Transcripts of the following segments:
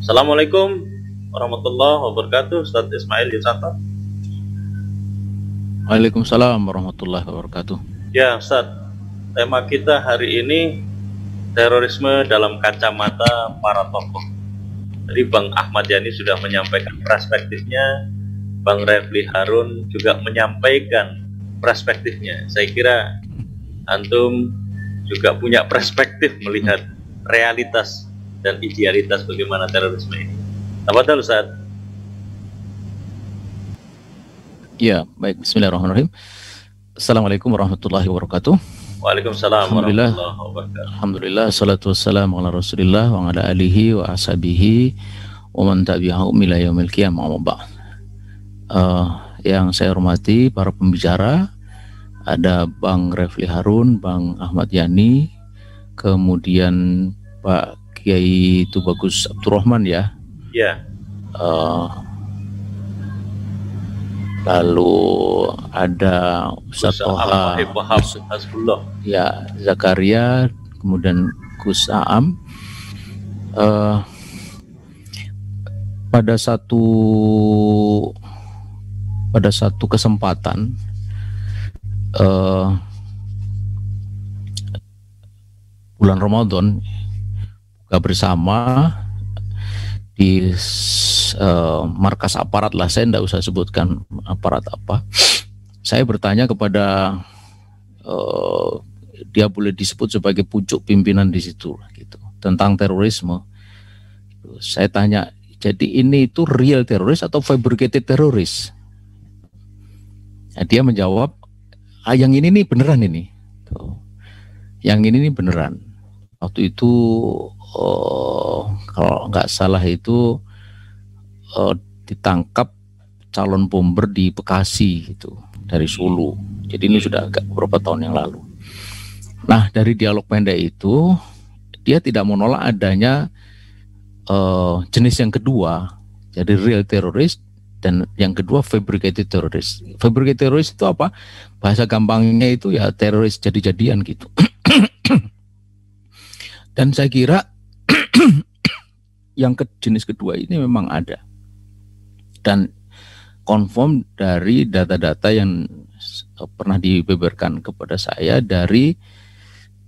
Assalamualaikum warahmatullahi wabarakatuh Ustaz Ismail Yusanto Waalaikumsalam warahmatullahi wabarakatuh Ya Ustaz, tema kita hari ini terorisme dalam kacamata para tokoh Ribang Bang Ahmad Yani sudah menyampaikan perspektifnya Bang Refli Harun juga menyampaikan perspektifnya Saya kira Antum juga punya perspektif melihat realitas dan idealitas bagaimana terorisme ini. Apa tahu Ustaz? Ya, baik. Bismillahirrahmanirrahim. Assalamualaikum warahmatullahi wabarakatuh. Waalaikumsalam Alhamdulillah. Alhamdulillah salatu wassalamu ala Rasulillah wa ala alihi wa ashabihi wa man tabi'ahu mila yaumil qiyamah uh, yang saya hormati para pembicara ada Bang Refli Harun, Bang Ahmad Yani, kemudian Pak Kiai itu bagus Abdurrahman ya. Iya. Uh, lalu ada Ustaz Toha, ya Zakaria, kemudian Gus Aam. Uh, pada satu pada satu kesempatan uh, bulan Ramadan buka bersama di uh, markas aparat lah saya tidak usah sebutkan aparat apa saya bertanya kepada uh, dia boleh disebut sebagai pucuk pimpinan di situ gitu tentang terorisme saya tanya jadi ini itu real teroris atau fabricated teroris nah, dia menjawab ah, yang ini nih beneran ini yang ini nih beneran waktu itu oh, kalau nggak salah itu oh, ditangkap calon bomber di Bekasi itu dari Sulu. Jadi ini sudah agak beberapa tahun yang lalu. Nah dari dialog pendek itu dia tidak menolak adanya uh, jenis yang kedua, jadi real teroris dan yang kedua fabricated teroris. Fabricated teroris itu apa? Bahasa gampangnya itu ya teroris jadi-jadian gitu. dan saya kira yang ke jenis kedua ini memang ada dan konform dari data-data yang eh, pernah dibeberkan kepada saya dari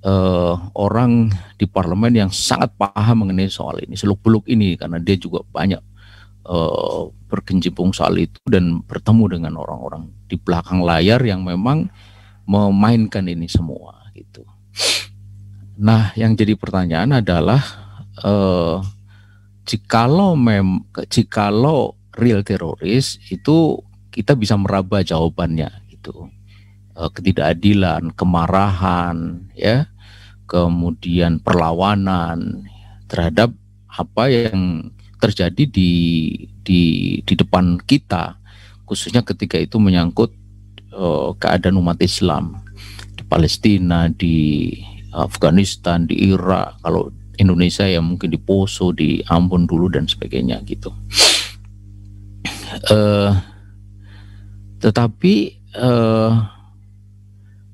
uh, orang di parlemen yang sangat paham mengenai soal ini seluk-beluk ini karena dia juga banyak uh, berkecimpung soal itu dan bertemu dengan orang-orang di belakang layar yang memang memainkan ini semua gitu. Nah, yang jadi pertanyaan adalah eh, jikalau mem jikalau real teroris itu kita bisa meraba jawabannya itu eh, ketidakadilan kemarahan ya kemudian perlawanan terhadap apa yang terjadi di di di depan kita khususnya ketika itu menyangkut uh, keadaan umat Islam di Palestina di Afghanistan di Irak kalau Indonesia yang mungkin di Poso, di Ambon dulu dan sebagainya gitu. Uh, tetapi uh, eh,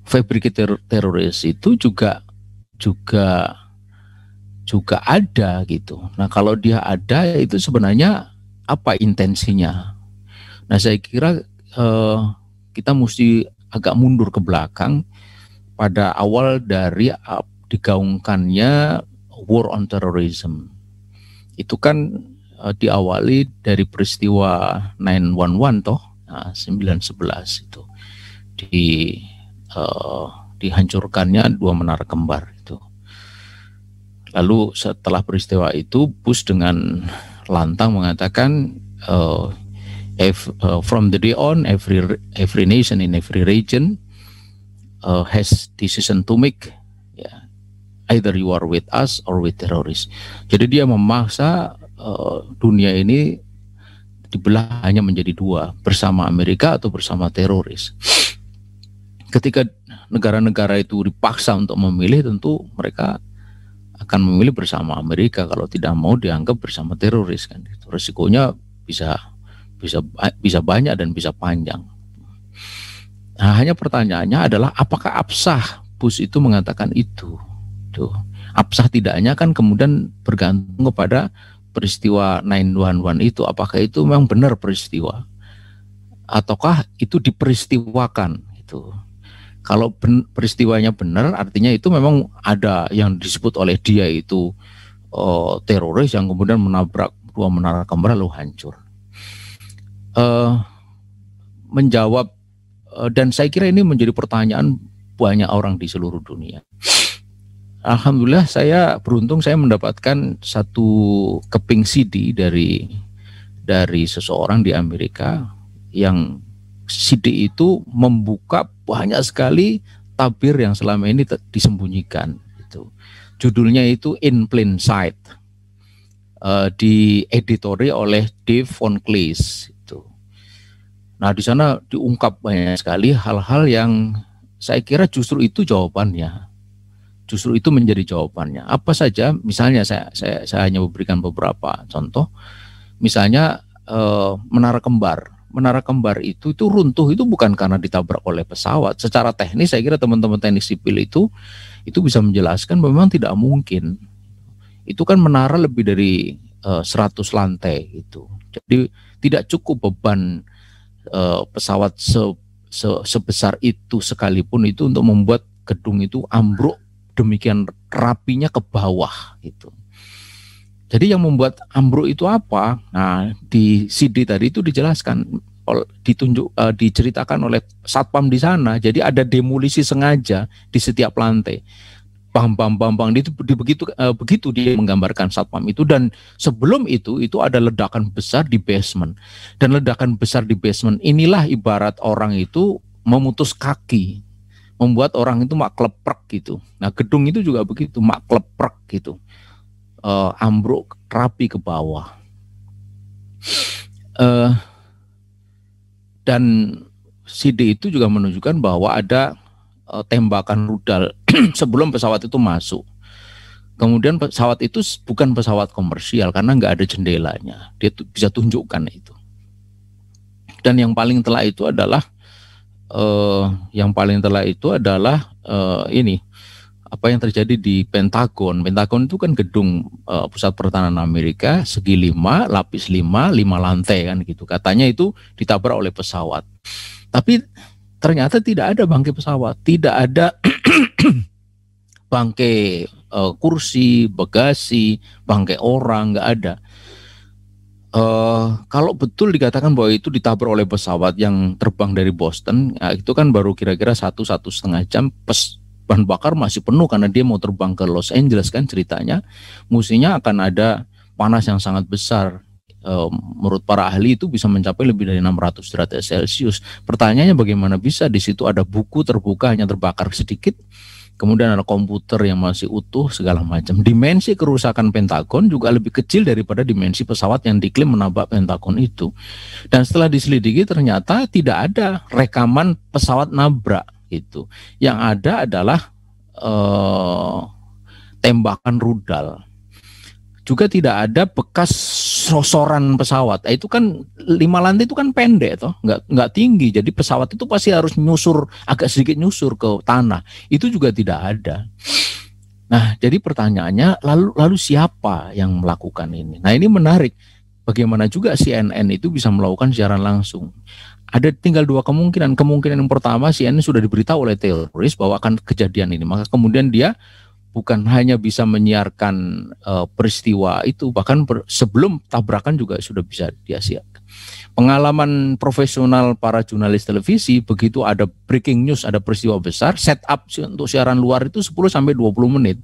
fabricator ter teroris itu juga juga juga ada gitu. Nah kalau dia ada itu sebenarnya apa intensinya? Nah saya kira uh, kita mesti agak mundur ke belakang pada awal dari digaungkannya war on terrorism. Itu kan uh, diawali dari peristiwa 911 toh, nah, 911 itu di uh, dihancurkannya dua menara kembar itu. Lalu setelah peristiwa itu Bush dengan lantang mengatakan uh, if, uh, from the day on every every nation in every region uh, has decision to make either you are with us or with terrorists. Jadi dia memaksa uh, dunia ini dibelah hanya menjadi dua, bersama Amerika atau bersama teroris. Ketika negara-negara itu dipaksa untuk memilih, tentu mereka akan memilih bersama Amerika kalau tidak mau dianggap bersama teroris kan. Gitu. Resikonya bisa bisa bisa banyak dan bisa panjang. Nah, hanya pertanyaannya adalah apakah absah Bush itu mengatakan itu? gitu. Absah tidaknya kan kemudian bergantung kepada peristiwa 911 itu apakah itu memang benar peristiwa ataukah itu diperistiwakan itu. Kalau ben, peristiwanya benar artinya itu memang ada yang disebut oleh dia itu uh, teroris yang kemudian menabrak dua menara kembar lalu hancur. Uh, menjawab uh, dan saya kira ini menjadi pertanyaan banyak orang di seluruh dunia. Alhamdulillah saya beruntung saya mendapatkan satu keping CD dari dari seseorang di Amerika yang CD itu membuka banyak sekali tabir yang selama ini disembunyikan itu. Judulnya itu In Plain Sight. Uh, dieditori oleh Dave von Klees itu. Nah, di sana diungkap banyak sekali hal-hal yang saya kira justru itu jawabannya justru itu menjadi jawabannya. Apa saja, misalnya saya saya, saya hanya memberikan beberapa contoh. Misalnya eh, menara kembar. Menara kembar itu itu runtuh itu bukan karena ditabrak oleh pesawat. Secara teknis saya kira teman-teman teknik sipil itu itu bisa menjelaskan memang tidak mungkin. Itu kan menara lebih dari eh, 100 lantai itu. Jadi tidak cukup beban eh, pesawat se, se, sebesar itu sekalipun itu untuk membuat gedung itu ambruk demikian rapinya ke bawah itu. Jadi yang membuat ambruk itu apa? Nah, di CD tadi itu dijelaskan ditunjuk uh, diceritakan oleh satpam di sana. Jadi ada demolisi sengaja di setiap lantai. Bang bang bang bang itu di, begitu uh, begitu dia menggambarkan satpam itu dan sebelum itu itu ada ledakan besar di basement. Dan ledakan besar di basement inilah ibarat orang itu memutus kaki membuat orang itu mak makleprek gitu. Nah gedung itu juga begitu mak makleprek gitu, uh, ambruk rapi ke bawah. Uh, dan CD itu juga menunjukkan bahwa ada uh, tembakan rudal sebelum pesawat itu masuk. Kemudian pesawat itu bukan pesawat komersial karena nggak ada jendelanya. Dia bisa tunjukkan itu. Dan yang paling telah itu adalah uh, yang paling telah itu adalah uh, ini apa yang terjadi di Pentagon. Pentagon itu kan gedung uh, pusat pertahanan Amerika segi lima, lapis lima, lima lantai kan gitu. Katanya itu ditabrak oleh pesawat. Tapi ternyata tidak ada bangkai pesawat, tidak ada bangkai uh, kursi, bagasi, bangkai orang nggak ada. Uh, kalau betul dikatakan bahwa itu ditabrak oleh pesawat yang terbang dari Boston, ya itu kan baru kira-kira satu satu setengah jam. Pes, bahan bakar masih penuh karena dia mau terbang ke Los Angeles kan ceritanya. Musinya akan ada panas yang sangat besar. Uh, menurut para ahli itu bisa mencapai lebih dari 600 derajat Celcius. Pertanyaannya bagaimana bisa di situ ada buku terbuka hanya terbakar sedikit? kemudian ada komputer yang masih utuh segala macam. Dimensi kerusakan Pentagon juga lebih kecil daripada dimensi pesawat yang diklaim menabrak Pentagon itu. Dan setelah diselidiki ternyata tidak ada rekaman pesawat nabrak itu. Yang ada adalah uh, tembakan rudal. Juga tidak ada bekas sosoran pesawat nah, itu kan lima lantai itu kan pendek toh nggak nggak tinggi jadi pesawat itu pasti harus nyusur agak sedikit nyusur ke tanah itu juga tidak ada nah jadi pertanyaannya lalu lalu siapa yang melakukan ini nah ini menarik bagaimana juga CNN itu bisa melakukan siaran langsung ada tinggal dua kemungkinan kemungkinan yang pertama CNN sudah diberitahu oleh teroris bahwa akan kejadian ini maka kemudian dia bukan hanya bisa menyiarkan uh, peristiwa itu bahkan sebelum tabrakan juga sudah bisa dia Pengalaman profesional para jurnalis televisi begitu ada breaking news, ada peristiwa besar, setup untuk siaran luar itu 10 20 menit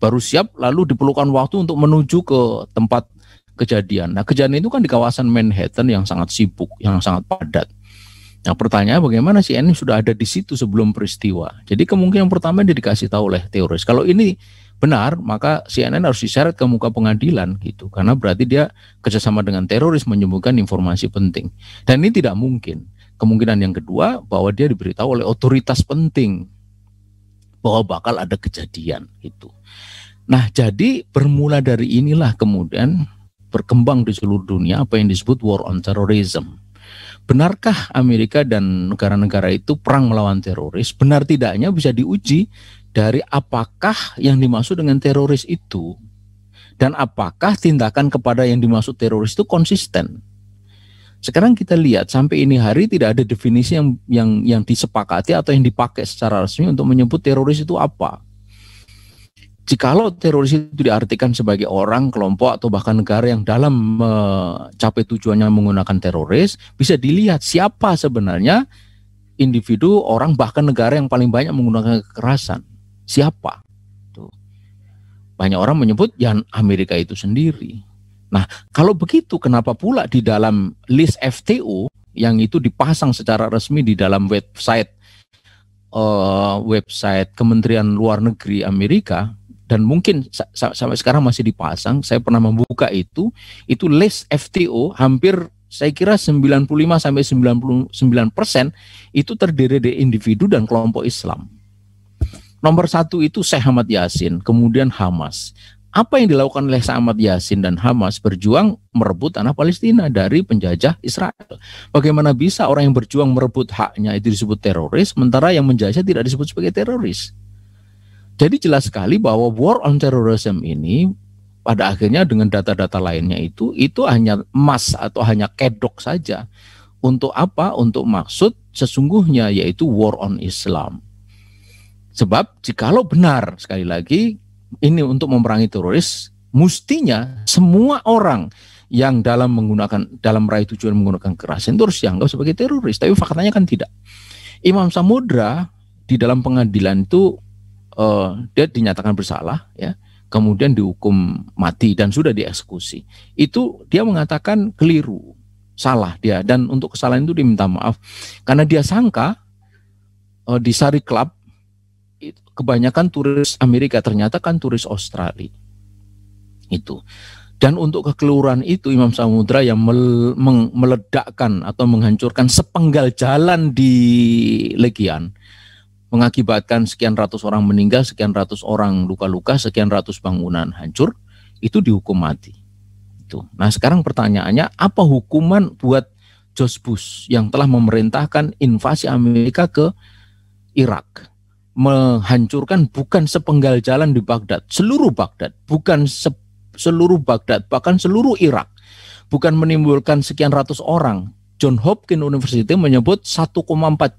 baru siap lalu diperlukan waktu untuk menuju ke tempat kejadian. Nah, kejadian itu kan di kawasan Manhattan yang sangat sibuk, yang sangat padat Nah pertanyaan bagaimana si N sudah ada di situ sebelum peristiwa. Jadi kemungkinan pertama dia dikasih tahu oleh teroris. Kalau ini benar maka CNN harus diseret ke muka pengadilan gitu karena berarti dia kerjasama dengan teroris menyembunyikan informasi penting dan ini tidak mungkin kemungkinan yang kedua bahwa dia diberitahu oleh otoritas penting bahwa bakal ada kejadian itu. nah jadi bermula dari inilah kemudian berkembang di seluruh dunia apa yang disebut war on terrorism benarkah Amerika dan negara-negara itu perang melawan teroris? Benar tidaknya bisa diuji dari apakah yang dimaksud dengan teroris itu dan apakah tindakan kepada yang dimaksud teroris itu konsisten. Sekarang kita lihat sampai ini hari tidak ada definisi yang yang yang disepakati atau yang dipakai secara resmi untuk menyebut teroris itu apa. Jikalau teroris itu diartikan sebagai orang, kelompok atau bahkan negara yang dalam mencapai tujuannya menggunakan teroris, bisa dilihat siapa sebenarnya individu, orang bahkan negara yang paling banyak menggunakan kekerasan. Siapa? Tuh. Banyak orang menyebut yang Amerika itu sendiri. Nah, kalau begitu kenapa pula di dalam list FTO yang itu dipasang secara resmi di dalam website uh, website Kementerian Luar Negeri Amerika dan mungkin sampai sekarang masih dipasang. Saya pernah membuka itu, itu list FTO hampir saya kira 95 sampai 99 persen itu terdiri dari individu dan kelompok Islam. Nomor satu itu Syekh Ahmad Yasin, kemudian Hamas. Apa yang dilakukan oleh Syekh Ahmad Yasin dan Hamas berjuang merebut tanah Palestina dari penjajah Israel. Bagaimana bisa orang yang berjuang merebut haknya itu disebut teroris, sementara yang menjajah tidak disebut sebagai teroris? Jadi jelas sekali bahwa war on terrorism ini pada akhirnya dengan data-data lainnya itu itu hanya emas atau hanya kedok saja. Untuk apa? Untuk maksud sesungguhnya yaitu war on Islam. Sebab jikalau benar sekali lagi ini untuk memerangi teroris mestinya semua orang yang dalam menggunakan dalam meraih tujuan menggunakan kekerasan itu harus dianggap sebagai teroris. Tapi faktanya kan tidak. Imam Samudra di dalam pengadilan itu uh, dia dinyatakan bersalah ya kemudian dihukum mati dan sudah dieksekusi itu dia mengatakan keliru salah dia dan untuk kesalahan itu diminta maaf karena dia sangka uh, di Sari Club kebanyakan turis Amerika ternyata kan turis Australia itu dan untuk kekeliruan itu Imam Samudra yang meledakkan atau menghancurkan sepenggal jalan di Legian mengakibatkan sekian ratus orang meninggal, sekian ratus orang luka-luka, sekian ratus bangunan hancur, itu dihukum mati. Itu. Nah sekarang pertanyaannya, apa hukuman buat George Bush yang telah memerintahkan invasi Amerika ke Irak? Menghancurkan bukan sepenggal jalan di Baghdad, seluruh Baghdad, bukan se seluruh Baghdad, bahkan seluruh Irak. Bukan menimbulkan sekian ratus orang, John Hopkins University menyebut 1,4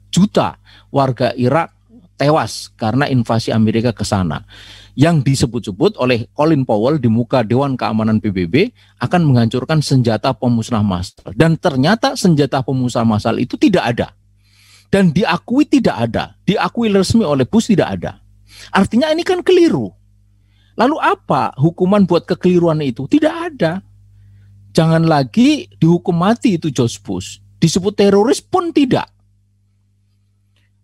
juta warga Irak tewas karena invasi Amerika ke sana. Yang disebut-sebut oleh Colin Powell di muka Dewan Keamanan PBB akan menghancurkan senjata pemusnah massal dan ternyata senjata pemusnah massal itu tidak ada. Dan diakui tidak ada, diakui resmi oleh Bush tidak ada. Artinya ini kan keliru. Lalu apa hukuman buat kekeliruan itu? Tidak ada. Jangan lagi dihukum mati itu George Bush. Disebut teroris pun tidak.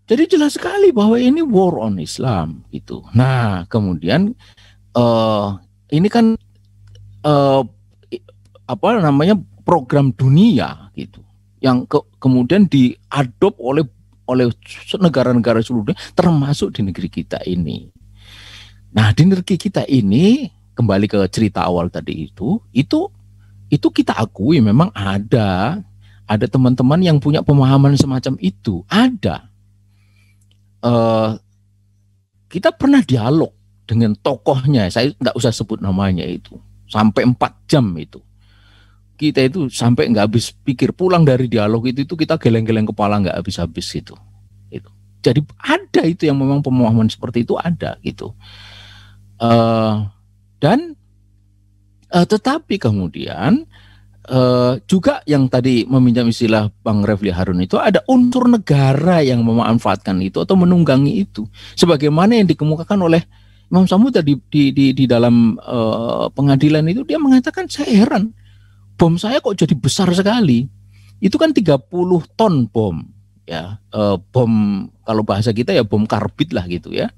Jadi jelas sekali bahwa ini war on Islam itu. Nah, kemudian uh, ini kan uh, apa namanya program dunia gitu yang ke, kemudian diadop oleh oleh negara-negara seluruh dunia termasuk di negeri kita ini. Nah, di negeri kita ini kembali ke cerita awal tadi itu, itu itu kita akui memang ada ada teman-teman yang punya pemahaman semacam itu, ada Eh, kita pernah dialog dengan tokohnya, saya nggak usah sebut namanya itu, sampai empat jam itu. Kita itu sampai nggak habis pikir pulang dari dialog itu itu kita geleng-geleng kepala nggak habis-habis itu Itu. Jadi ada itu yang memang pemahaman seperti itu ada gitu. Uh, dan uh, tetapi kemudian uh, juga yang tadi meminjam istilah Bang Refli Harun itu ada unsur negara yang memanfaatkan itu atau menunggangi itu sebagaimana yang dikemukakan oleh Imam Samudra di di di, di dalam uh, pengadilan itu dia mengatakan saya heran bom saya kok jadi besar sekali itu kan 30 ton bom ya uh, bom kalau bahasa kita ya bom karbit lah gitu ya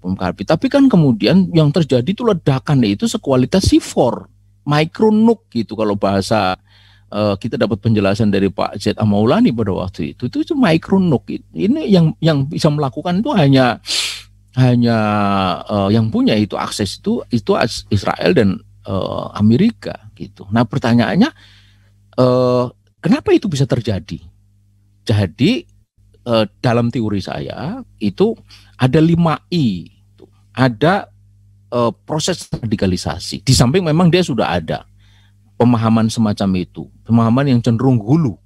bom karbit tapi kan kemudian yang terjadi itu ledakan itu sekualitas C4 mikronuk gitu kalau bahasa uh, kita dapat penjelasan dari Pak Z Amaulani pada waktu itu itu, itu mikronuk ini yang yang bisa melakukan itu hanya hanya uh, yang punya itu akses itu itu Israel dan uh, Amerika gitu. Nah pertanyaannya uh, kenapa itu bisa terjadi? Jadi uh, dalam teori saya itu ada lima i, ada uh, proses radikalisasi. Di samping memang dia sudah ada pemahaman semacam itu, pemahaman yang cenderung gulu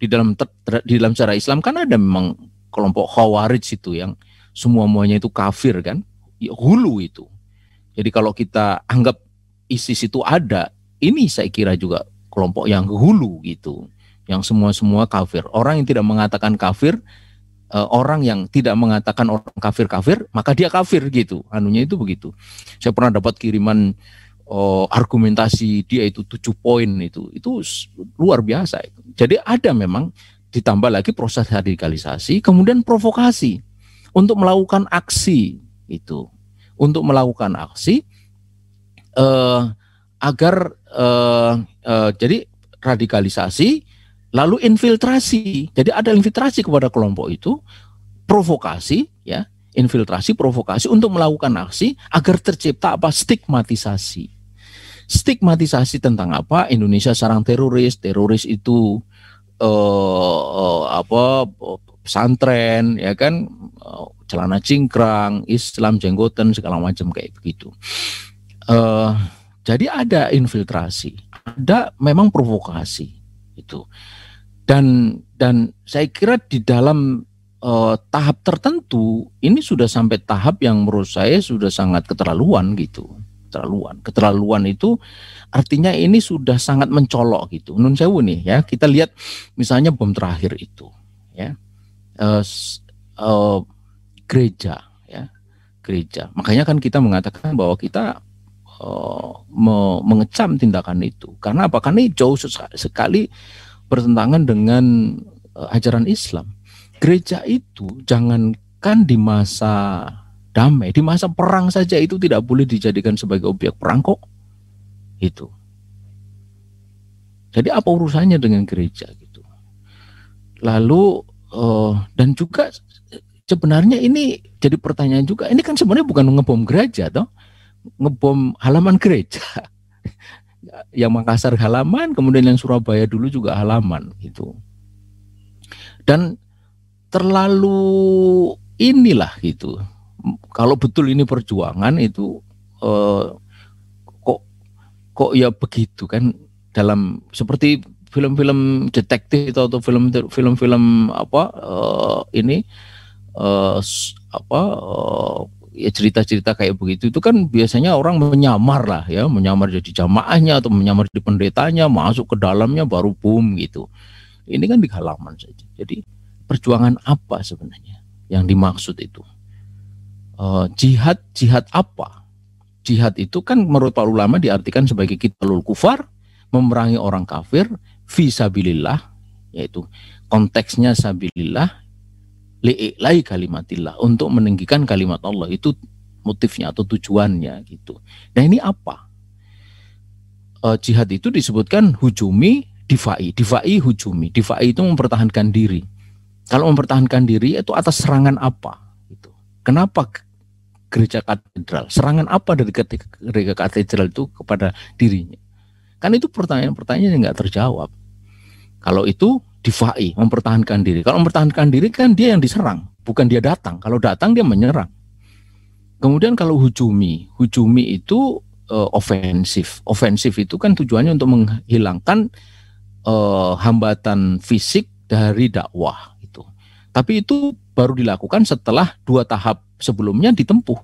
di dalam ter, di dalam cara Islam kan ada memang kelompok khawarij itu yang semua muanya itu kafir kan, ya, hulu itu. Jadi kalau kita anggap ISIS itu ada, ini saya kira juga kelompok yang hulu gitu, yang semua semua kafir. Orang yang tidak mengatakan kafir E, orang yang tidak mengatakan orang kafir kafir maka dia kafir gitu anunya itu begitu saya pernah dapat kiriman uh, argumentasi dia itu tujuh poin itu itu luar biasa itu jadi ada memang ditambah lagi proses radikalisasi kemudian provokasi untuk melakukan aksi itu untuk melakukan aksi uh, agar uh, uh, jadi radikalisasi lalu infiltrasi. Jadi ada infiltrasi kepada kelompok itu, provokasi, ya, infiltrasi, provokasi untuk melakukan aksi agar tercipta apa stigmatisasi. Stigmatisasi tentang apa? Indonesia sarang teroris, teroris itu eh, eh apa pesantren, ya kan, celana cingkrang, Islam jenggotan segala macam kayak begitu. Uh, jadi ada infiltrasi, ada memang provokasi itu dan dan saya kira di dalam uh, tahap tertentu ini sudah sampai tahap yang menurut saya sudah sangat keterlaluan gitu keterlaluan keterlaluan itu artinya ini sudah sangat mencolok gitu nun sewu nih ya kita lihat misalnya bom terakhir itu ya uh, uh, gereja ya gereja makanya kan kita mengatakan bahwa kita uh, mengecam tindakan itu karena apa karena ini jauh sekali bertentangan dengan eh, ajaran Islam. Gereja itu jangankan di masa damai, di masa perang saja itu tidak boleh dijadikan sebagai objek perang kok. Itu. Jadi apa urusannya dengan gereja gitu. Lalu uh, dan juga sebenarnya ini jadi pertanyaan juga. Ini kan sebenarnya bukan ngebom gereja toh. Ngebom halaman gereja yang Makassar halaman, kemudian yang Surabaya dulu juga halaman gitu. Dan terlalu inilah gitu. Kalau betul ini perjuangan itu eh, kok kok ya begitu kan dalam seperti film-film detektif atau film-film-film apa eh, ini eh, apa eh, Ya, cerita-cerita kayak begitu itu kan biasanya orang menyamar lah ya, menyamar jadi jamaahnya atau menyamar di pendetanya, masuk ke dalamnya baru boom gitu. Ini kan di halaman saja. Jadi perjuangan apa sebenarnya yang dimaksud itu? Uh, jihad jihad apa? Jihad itu kan menurut para ulama diartikan sebagai kitalul kufar, memerangi orang kafir visabilillah yaitu konteksnya sabilillah li'i'lai kalimatillah untuk meninggikan kalimat Allah itu motifnya atau tujuannya gitu. Nah ini apa? E, jihad itu disebutkan hujumi difai, difai hujumi, difai itu mempertahankan diri. Kalau mempertahankan diri itu atas serangan apa? Gitu. Kenapa gereja katedral? Serangan apa dari gereja katedral itu kepada dirinya? Kan itu pertanyaan-pertanyaan yang nggak terjawab. Kalau itu difai, mempertahankan diri. Kalau mempertahankan diri kan dia yang diserang, bukan dia datang. Kalau datang dia menyerang. Kemudian kalau hujumi, hujumi itu uh, ofensif. Ofensif itu kan tujuannya untuk menghilangkan uh, hambatan fisik dari dakwah itu. Tapi itu baru dilakukan setelah dua tahap sebelumnya ditempuh.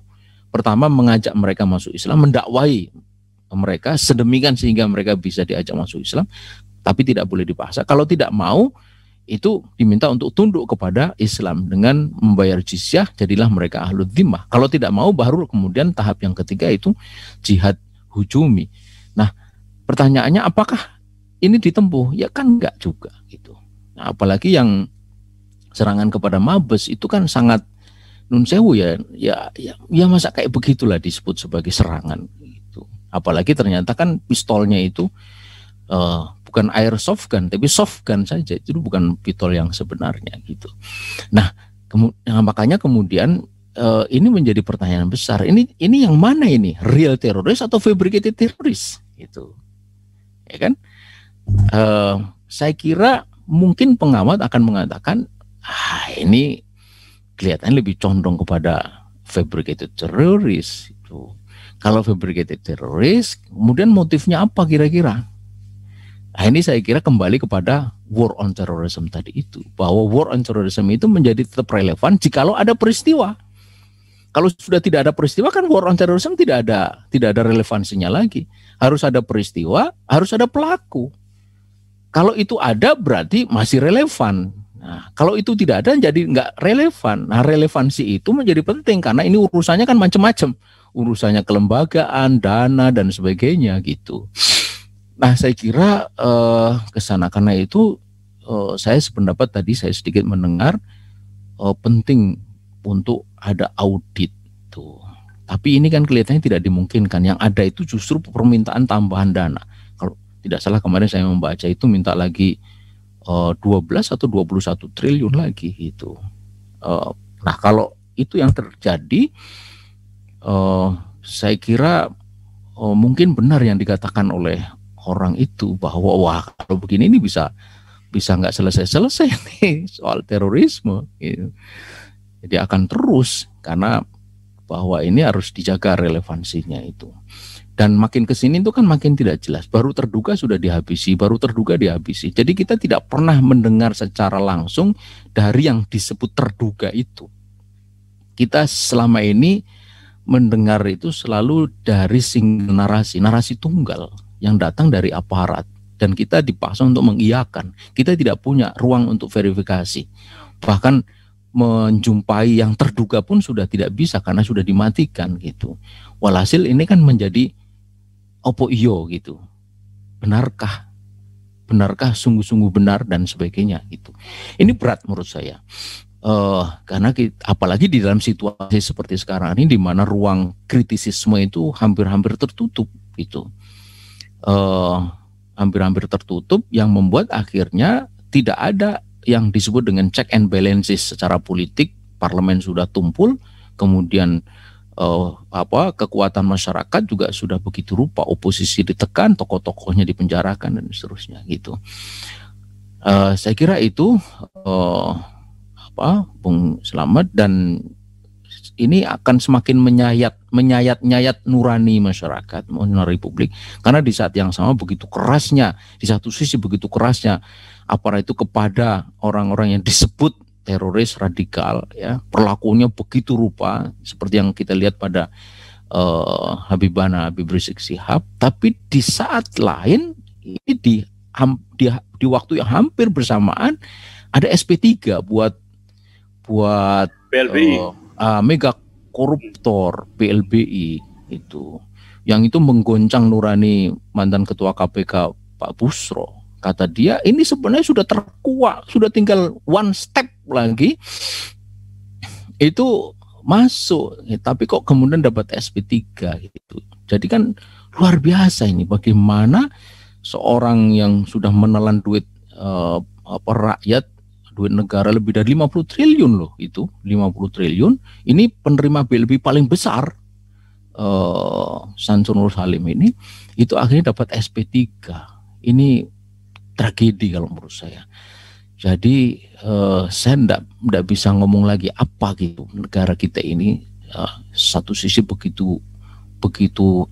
Pertama mengajak mereka masuk Islam, mendakwai mereka sedemikian sehingga mereka bisa diajak masuk Islam tapi tidak boleh dipaksa. Kalau tidak mau, itu diminta untuk tunduk kepada Islam dengan membayar jizyah jadilah mereka ahlu dhimmah. Kalau tidak mau baru kemudian tahap yang ketiga itu jihad hujumi. Nah, pertanyaannya apakah ini ditempuh? Ya kan enggak juga gitu. Nah, apalagi yang serangan kepada Mabes itu kan sangat nun sewu ya, ya ya ya masa kayak begitulah disebut sebagai serangan gitu. Apalagi ternyata kan pistolnya itu uh, bukan airsoft gun tapi soft gun saja itu bukan pistol yang sebenarnya gitu. Nah, kemu nah, makanya kemudian uh, ini menjadi pertanyaan besar. Ini ini yang mana ini real teroris atau fabricated teroris Itu, ya kan? Uh, saya kira mungkin pengamat akan mengatakan ah, ini kelihatan lebih condong kepada fabricated teroris itu. Kalau fabricated teroris, kemudian motifnya apa kira-kira? Nah, ini saya kira kembali kepada war on terrorism tadi itu, bahwa war on terrorism itu menjadi tetap relevan jikalau ada peristiwa. Kalau sudah tidak ada peristiwa kan war on terrorism tidak ada tidak ada relevansinya lagi. Harus ada peristiwa, harus ada pelaku. Kalau itu ada berarti masih relevan. Nah, kalau itu tidak ada jadi nggak relevan. Nah, relevansi itu menjadi penting karena ini urusannya kan macam-macam, urusannya kelembagaan, dana dan sebagainya gitu. Nah, saya kira eh, kesana karena itu eh, saya sependapat tadi saya sedikit mendengar eh, penting untuk ada audit tuh. Tapi ini kan kelihatannya tidak dimungkinkan. Yang ada itu justru permintaan tambahan dana. Kalau tidak salah kemarin saya membaca itu minta lagi eh, 12 atau 21 triliun lagi itu. Eh, nah, kalau itu yang terjadi eh, saya kira oh, mungkin benar yang dikatakan oleh orang itu bahwa wah kalau begini ini bisa bisa nggak selesai-selesai nih soal terorisme. Gitu. Jadi akan terus karena bahwa ini harus dijaga relevansinya itu. Dan makin kesini itu kan makin tidak jelas. Baru terduga sudah dihabisi, baru terduga dihabisi. Jadi kita tidak pernah mendengar secara langsung dari yang disebut terduga itu. Kita selama ini mendengar itu selalu dari single narasi, narasi tunggal yang datang dari aparat dan kita dipaksa untuk mengiyakan. Kita tidak punya ruang untuk verifikasi. Bahkan menjumpai yang terduga pun sudah tidak bisa karena sudah dimatikan gitu. Walhasil ini kan menjadi opo iyo gitu. Benarkah? Benarkah sungguh-sungguh benar dan sebagainya gitu. Ini berat menurut saya. Uh, karena kita, apalagi di dalam situasi seperti sekarang ini di mana ruang kritisisme itu hampir-hampir tertutup gitu Eh, hampir-hampir uh, tertutup yang membuat akhirnya tidak ada yang disebut dengan check and balances secara politik parlemen sudah tumpul kemudian uh, apa kekuatan masyarakat juga sudah begitu rupa oposisi ditekan tokoh-tokohnya dipenjarakan dan seterusnya gitu uh, saya kira itu uh, apa Bung Selamat dan ini akan semakin menyayat menyayat-nyayat nurani masyarakat, nurani republik Karena di saat yang sama begitu kerasnya, di satu sisi begitu kerasnya aparat itu kepada orang-orang yang disebut teroris radikal ya, perlakunya begitu rupa seperti yang kita lihat pada uh, Habibana Habib Rizik Sihab, tapi di saat lain ini di di, di waktu yang hampir bersamaan ada SP3 buat buat BLBI. Uh, eh, uh, mega koruptor PLBI itu yang itu menggoncang nurani mantan ketua KPK Pak Busro kata dia ini sebenarnya sudah terkuak sudah tinggal one step lagi itu masuk eh, tapi kok kemudian dapat SP3 gitu jadi kan luar biasa ini bagaimana seorang yang sudah menelan duit uh, apa rakyat duit negara lebih dari 50 triliun loh itu 50 triliun ini penerima BLB paling besar eh, Samsul Nur Salim ini itu akhirnya dapat SP3 ini tragedi kalau menurut saya jadi eh, saya tidak enggak bisa ngomong lagi apa gitu negara kita ini eh, satu sisi begitu begitu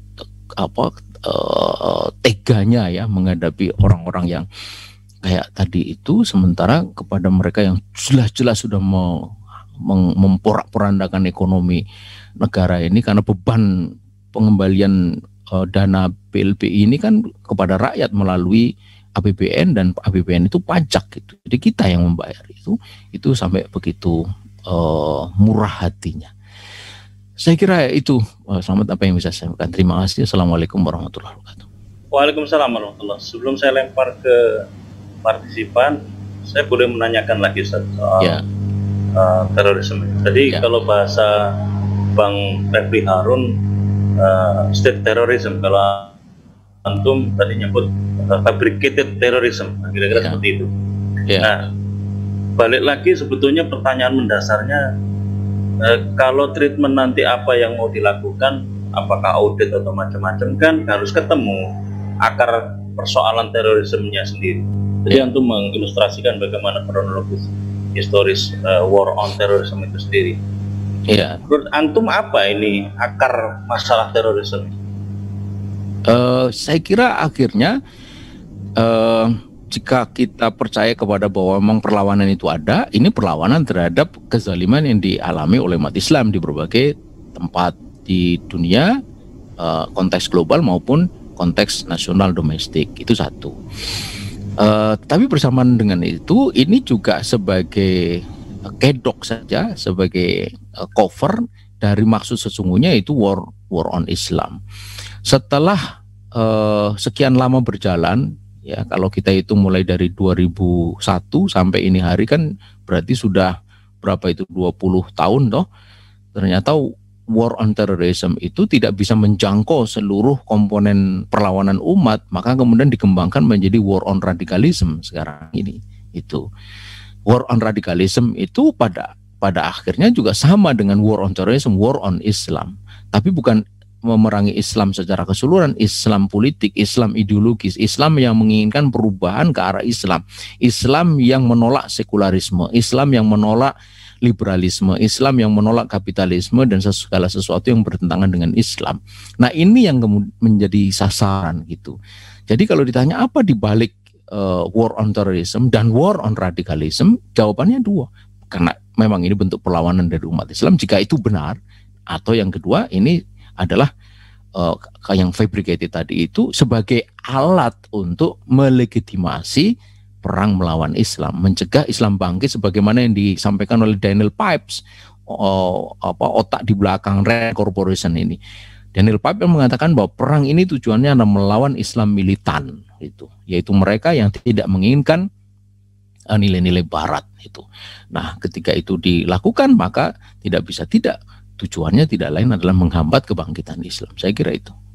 apa eh, teganya ya menghadapi orang-orang yang kayak tadi itu sementara kepada mereka yang jelas-jelas sudah mau memporak-porandakan ekonomi negara ini karena beban pengembalian uh, dana PLBI ini kan kepada rakyat melalui APBN dan APBN itu pajak gitu. Jadi kita yang membayar itu itu sampai begitu uh, murah hatinya. Saya kira itu uh, selamat apa yang bisa saya sampaikan. Terima kasih. Assalamualaikum warahmatullahi wabarakatuh. Waalaikumsalam warahmatullahi. Sebelum saya lempar ke partisipan, saya boleh menanyakan lagi soal ya. uh, terorisme. Jadi ya. kalau bahasa Bang Refli Harun, uh, state terrorism. Kalau antum tadi nyebut uh, fabricated terrorism, nah, kira-kira ya. seperti itu. Ya. Nah, balik lagi sebetulnya pertanyaan mendasarnya uh, kalau treatment nanti apa yang mau dilakukan apakah audit atau macam-macam kan harus ketemu akar persoalan terorismenya sendiri jadi antum hmm. mengilustrasikan bagaimana kronologis historis uh, war on terrorism itu sendiri. Iya. Menurut antum apa ini akar masalah terorisme? Uh, saya kira akhirnya uh, jika kita percaya kepada bahwa memang perlawanan itu ada, ini perlawanan terhadap kezaliman yang dialami oleh umat Islam di berbagai tempat di dunia, uh, konteks global maupun konteks nasional domestik itu satu. Eh, tapi bersamaan dengan itu, ini juga sebagai eh, kedok saja, sebagai eh, cover dari maksud sesungguhnya itu war war on Islam. Setelah uh, sekian lama berjalan, ya kalau kita itu mulai dari 2001 sampai ini hari kan berarti sudah berapa itu 20 tahun toh ternyata war on terrorism itu tidak bisa menjangkau seluruh komponen perlawanan umat, maka kemudian dikembangkan menjadi war on radicalism sekarang ini. Itu war on radicalism itu pada pada akhirnya juga sama dengan war on terrorism, war on Islam. Tapi bukan memerangi Islam secara keseluruhan, Islam politik, Islam ideologis, Islam yang menginginkan perubahan ke arah Islam, Islam yang menolak sekularisme, Islam yang menolak liberalisme Islam yang menolak kapitalisme dan segala sesuatu yang bertentangan dengan Islam. Nah ini yang menjadi sasaran gitu. Jadi kalau ditanya apa dibalik uh, eh, war on terrorism dan war on radikalisme, jawabannya dua. Karena memang ini bentuk perlawanan dari umat Islam jika itu benar. Atau yang kedua ini adalah uh, yang fabricated tadi itu sebagai alat untuk melegitimasi perang melawan Islam, mencegah Islam bangkit sebagaimana yang disampaikan oleh Daniel Pipes, oh, apa otak di belakang Red Corporation ini. Daniel Pipes mengatakan bahwa perang ini tujuannya adalah melawan Islam militan itu, yaitu mereka yang tidak menginginkan eh, nilai-nilai Barat itu. Nah, ketika itu dilakukan maka tidak bisa tidak tujuannya tidak lain adalah menghambat kebangkitan Islam. Saya kira itu.